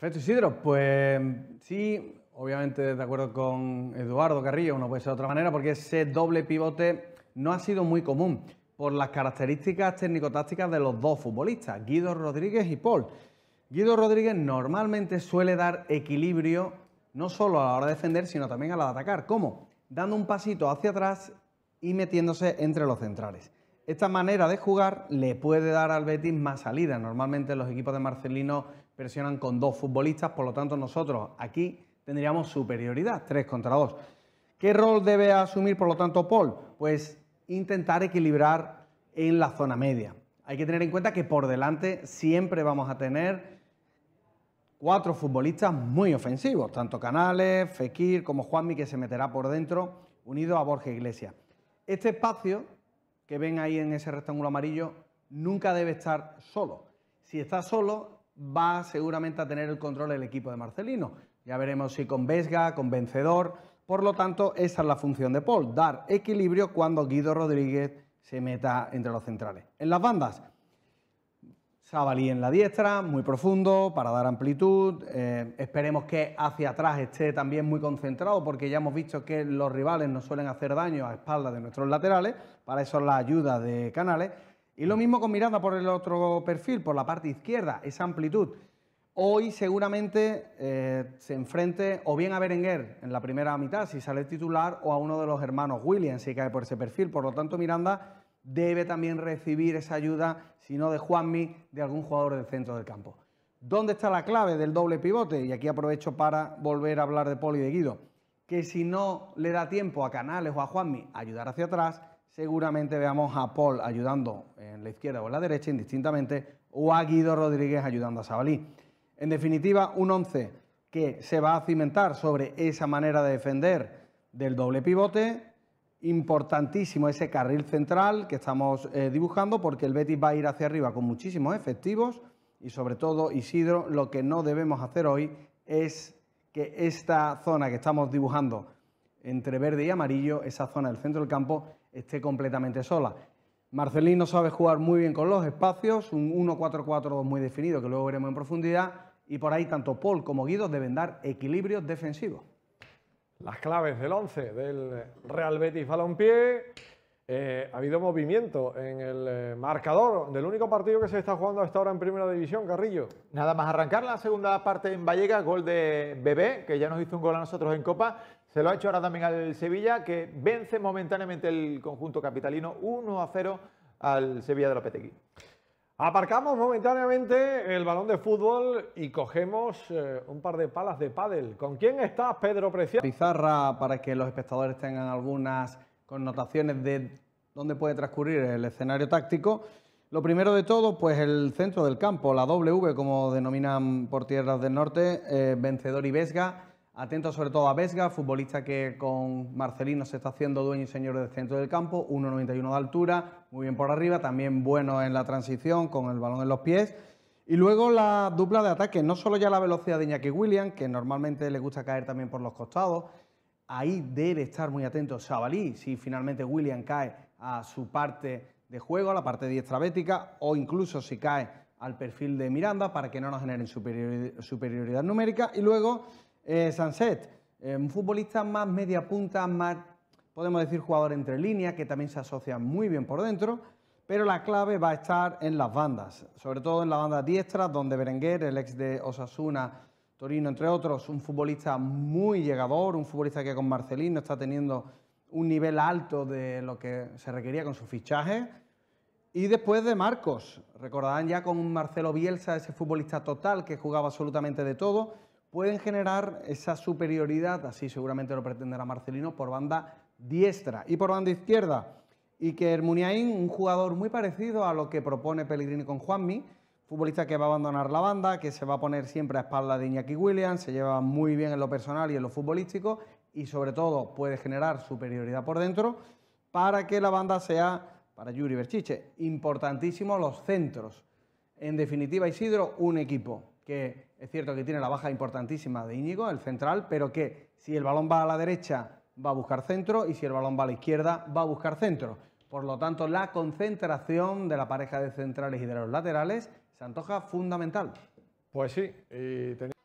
Perfecto, Isidro. Pues sí, obviamente de acuerdo con Eduardo Carrillo, no puede ser de otra manera, porque ese doble pivote no ha sido muy común por las características técnico-tácticas de los dos futbolistas, Guido Rodríguez y Paul. Guido Rodríguez normalmente suele dar equilibrio no solo a la hora de defender, sino también a la de atacar. ¿Cómo? Dando un pasito hacia atrás y metiéndose entre los centrales. Esta manera de jugar le puede dar al Betis más salida. Normalmente los equipos de Marcelino presionan con dos futbolistas, por lo tanto nosotros aquí tendríamos superioridad, tres contra dos. ¿Qué rol debe asumir, por lo tanto, Paul? Pues intentar equilibrar en la zona media. Hay que tener en cuenta que por delante siempre vamos a tener cuatro futbolistas muy ofensivos, tanto Canales, Fekir como Juanmi, que se meterá por dentro, unido a Borja Iglesias. Este espacio que ven ahí en ese rectángulo amarillo nunca debe estar solo. Si está solo, va seguramente a tener el control el equipo de Marcelino. Ya veremos si con Vesga, con Vencedor. Por lo tanto, esa es la función de Paul, dar equilibrio cuando Guido Rodríguez se meta entre los centrales. En las bandas, Sabalí en la diestra, muy profundo para dar amplitud. Eh, esperemos que hacia atrás esté también muy concentrado porque ya hemos visto que los rivales no suelen hacer daño a espaldas de nuestros laterales. Para eso la ayuda de Canales. Y lo mismo con Miranda por el otro perfil, por la parte izquierda, esa amplitud. Hoy seguramente eh, se enfrente o bien a Berenguer en la primera mitad si sale titular o a uno de los hermanos Williams si cae por ese perfil. Por lo tanto, Miranda debe también recibir esa ayuda, si no de Juanmi, de algún jugador del centro del campo. ¿Dónde está la clave del doble pivote? Y aquí aprovecho para volver a hablar de Poli de Guido. Que si no le da tiempo a Canales o a Juanmi a ayudar hacia atrás, seguramente veamos a Paul ayudando en la izquierda o en la derecha, indistintamente, o a Guido Rodríguez ayudando a Sabalí. En definitiva, un 11 que se va a cimentar sobre esa manera de defender del doble pivote, importantísimo ese carril central que estamos eh, dibujando porque el Betis va a ir hacia arriba con muchísimos efectivos y sobre todo Isidro lo que no debemos hacer hoy es que esta zona que estamos dibujando entre verde y amarillo, esa zona del centro del campo, esté completamente sola. Marcelino sabe jugar muy bien con los espacios, un 1-4-4-2 muy definido que luego veremos en profundidad y por ahí tanto Paul como Guido deben dar equilibrios defensivos las claves del 11 del Real Betis Balompié. Eh, ha habido movimiento en el eh, marcador del único partido que se está jugando hasta ahora en Primera División, Carrillo. Nada más arrancar la segunda parte en Vallecas, gol de Bebé, que ya nos hizo un gol a nosotros en Copa. Se lo ha hecho ahora también al Sevilla, que vence momentáneamente el conjunto capitalino 1 a 0 al Sevilla de la Lopetegui. Aparcamos momentáneamente el balón de fútbol y cogemos eh, un par de palas de pádel. ¿Con quién está Pedro Preciado? Pizarra para que los espectadores tengan algunas connotaciones de dónde puede transcurrir el escenario táctico. Lo primero de todo, pues el centro del campo, la W, como denominan por tierras del norte, eh, Vencedor y Vesga Atento sobre todo a Vesga, futbolista que con Marcelino se está haciendo dueño y señor del centro del campo, 1,91 de altura, muy bien por arriba, también bueno en la transición, con el balón en los pies. Y luego la dupla de ataque, no solo ya la velocidad de Iñaki William, que normalmente le gusta caer también por los costados, ahí debe estar muy atento Sabalí, si finalmente William cae a su parte de juego, a la parte diestra o incluso si cae al perfil de Miranda para que no nos generen superioridad numérica. Y luego eh, Sanset, eh, un futbolista más media punta, más, podemos decir, jugador entre líneas, que también se asocia muy bien por dentro, pero la clave va a estar en las bandas, sobre todo en la banda diestra, donde Berenguer, el ex de Osasuna, Torino, entre otros, un futbolista muy llegador, un futbolista que con Marcelino está teniendo un nivel alto de lo que se requería con su fichaje. Y después de Marcos, recordarán ya con Marcelo Bielsa, ese futbolista total que jugaba absolutamente de todo pueden generar esa superioridad, así seguramente lo pretenderá Marcelino, por banda diestra y por banda izquierda. Y que el un jugador muy parecido a lo que propone Pellegrini con Juanmi, futbolista que va a abandonar la banda, que se va a poner siempre a espalda de Iñaki Williams, se lleva muy bien en lo personal y en lo futbolístico y sobre todo puede generar superioridad por dentro para que la banda sea, para Yuri Berchiche, importantísimo los centros. En definitiva, Isidro, un equipo que es cierto que tiene la baja importantísima de Íñigo, el central, pero que si el balón va a la derecha va a buscar centro y si el balón va a la izquierda va a buscar centro. Por lo tanto, la concentración de la pareja de centrales y de los laterales se antoja fundamental. Pues sí, y